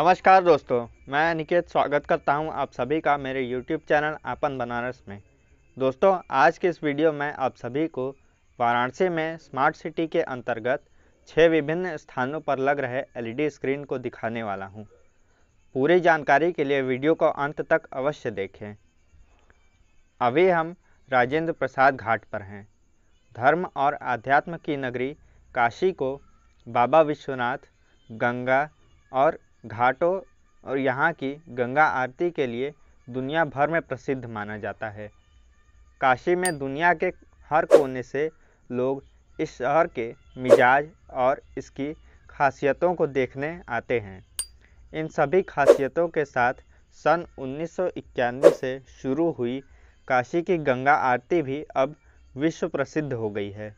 नमस्कार दोस्तों मैं निकेत स्वागत करता हूं आप सभी का मेरे YouTube चैनल आपन बनारस में दोस्तों आज के इस वीडियो में आप सभी को वाराणसी में स्मार्ट सिटी के अंतर्गत छः विभिन्न स्थानों पर लग रहे एलईडी स्क्रीन को दिखाने वाला हूं। पूरी जानकारी के लिए वीडियो को अंत तक अवश्य देखें अभी हम राजेंद्र प्रसाद घाट पर हैं धर्म और आध्यात्म की नगरी काशी को बाबा विश्वनाथ गंगा और घाटों और यहाँ की गंगा आरती के लिए दुनिया भर में प्रसिद्ध माना जाता है काशी में दुनिया के हर कोने से लोग इस शहर के मिजाज और इसकी खासियतों को देखने आते हैं इन सभी खासियतों के साथ सन 1991 से शुरू हुई काशी की गंगा आरती भी अब विश्व प्रसिद्ध हो गई है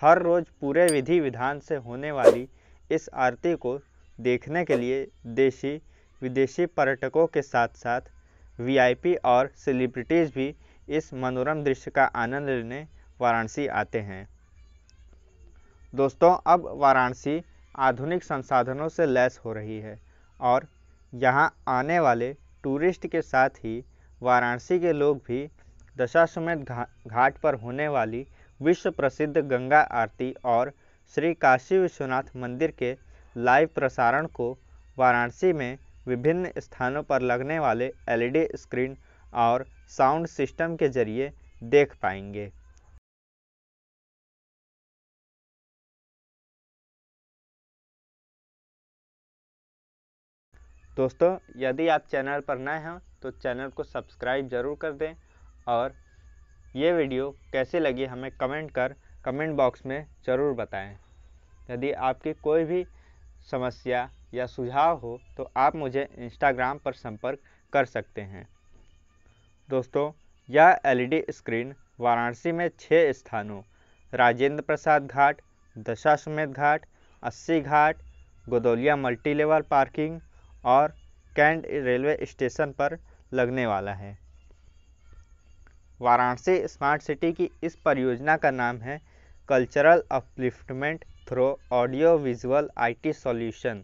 हर रोज़ पूरे विधि विधान से होने वाली इस आरती को देखने के लिए देशी विदेशी पर्यटकों के साथ साथ वीआईपी और सेलिब्रिटीज़ भी इस मनोरम दृश्य का आनंद लेने वाराणसी आते हैं दोस्तों अब वाराणसी आधुनिक संसाधनों से लैस हो रही है और यहाँ आने वाले टूरिस्ट के साथ ही वाराणसी के लोग भी दशाश्वमेध घा, घाट पर होने वाली विश्व प्रसिद्ध गंगा आरती और श्री काशी विश्वनाथ मंदिर के लाइव प्रसारण को वाराणसी में विभिन्न स्थानों पर लगने वाले एलईडी स्क्रीन और साउंड सिस्टम के जरिए देख पाएंगे दोस्तों यदि आप चैनल पर नए हैं तो चैनल को सब्सक्राइब ज़रूर कर दें और ये वीडियो कैसी लगी हमें कमेंट कर कमेंट बॉक्स में ज़रूर बताएं यदि आपकी कोई भी समस्या या सुझाव हो तो आप मुझे इंस्टाग्राम पर संपर्क कर सकते हैं दोस्तों यह एलईडी स्क्रीन e वाराणसी में छः स्थानों राजेंद्र प्रसाद घाट दशाश्वमेध घाट अस्सी घाट गोदौलिया मल्टी लेवल पार्किंग और कैंट रेलवे स्टेशन पर लगने वाला है वाराणसी स्मार्ट सिटी की इस परियोजना का नाम है cultural upliftment through audio visual IT solution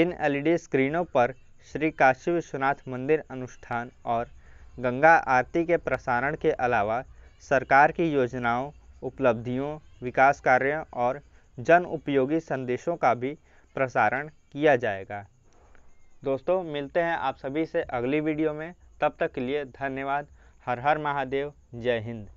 इन एलईडी स्क्रीनों e पर श्री काशी विश्वनाथ मंदिर अनुष्ठान और गंगा आरती के प्रसारण के अलावा सरकार की योजनाओं उपलब्धियों विकास कार्यों और जन उपयोगी संदेशों का भी प्रसारण किया जाएगा दोस्तों मिलते हैं आप सभी से अगली वीडियो में तब तक के लिए धन्यवाद हर हर महादेव जय हिंद